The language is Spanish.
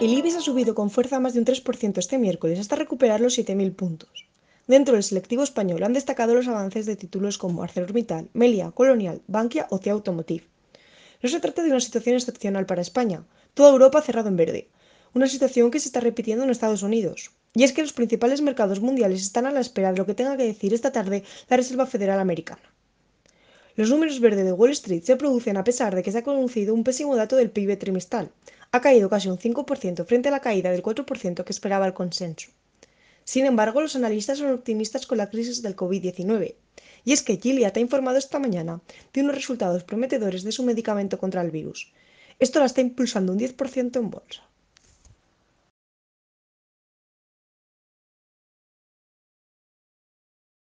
El Ibis ha subido con fuerza más de un 3% este miércoles hasta recuperar los 7.000 puntos. Dentro del selectivo español han destacado los avances de títulos como ArcelorMittal, Melia, Colonial, Bankia o Tia Automotive. No se trata de una situación excepcional para España. Toda Europa ha cerrado en verde. Una situación que se está repitiendo en Estados Unidos. Y es que los principales mercados mundiales están a la espera de lo que tenga que decir esta tarde la Reserva Federal Americana. Los números verdes de Wall Street se producen a pesar de que se ha conocido un pésimo dato del PIB trimestral, ha caído casi un 5% frente a la caída del 4% que esperaba el consenso. Sin embargo, los analistas son optimistas con la crisis del COVID-19. Y es que Gilead ha informado esta mañana de unos resultados prometedores de su medicamento contra el virus. Esto la está impulsando un 10% en bolsa.